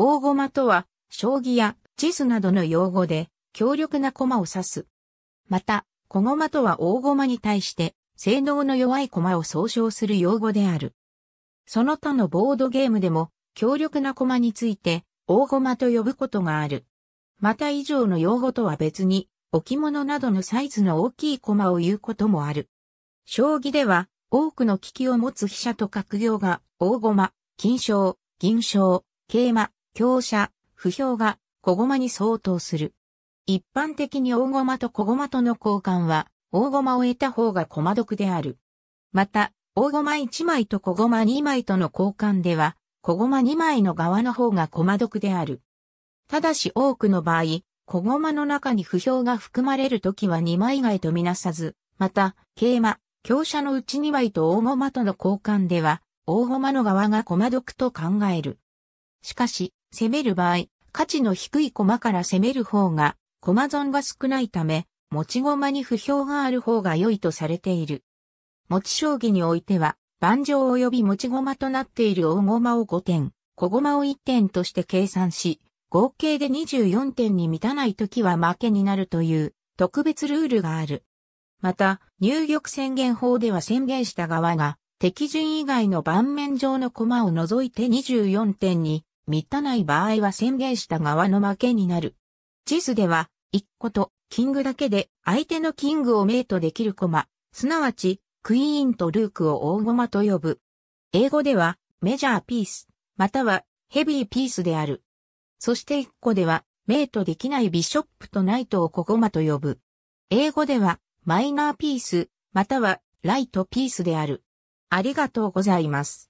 大駒とは、将棋や地図などの用語で、強力な駒を指す。また、小駒とは大駒に対して、性能の弱い駒を総称する用語である。その他のボードゲームでも、強力な駒について、大駒と呼ぶことがある。また以上の用語とは別に、置物などのサイズの大きい駒を言うこともある。将棋では、多くの危機を持つ飛車と角行が、大駒、金賞、銀賞、桂馬、強者、不評が小駒に相当する。一般的に大駒と小駒との交換は、大駒を得た方が駒得である。また、大駒1枚と小駒2枚との交換では、小駒2枚の側の方が駒得である。ただし多くの場合、小駒の中に不評が含まれるときは2枚以外とみなさず、また、桂馬、強者のうち2枚と大駒との交換では、大駒の側が駒得と考える。しかし、攻める場合、価値の低い駒から攻める方が、駒損が少ないため、持ち駒に不評がある方が良いとされている。持ち将棋においては、盤上及び持ち駒となっている大駒を5点、小駒を1点として計算し、合計で24点に満たない時は負けになるという特別ルールがある。また、入玉宣言法では宣言した側が、敵陣以外の盤面上の駒を除いて24点に満たない場合は宣言した側の負けになる。地図では、1個とキングだけで相手のキングをメイトできる駒、すなわちクイーンとルークを大駒と呼ぶ。英語ではメジャーピース、またはヘビーピースである。そして1個ではメイトできないビショップとナイトを小駒と呼ぶ。英語ではマイナーピース、またはライトピースである。ありがとうございます。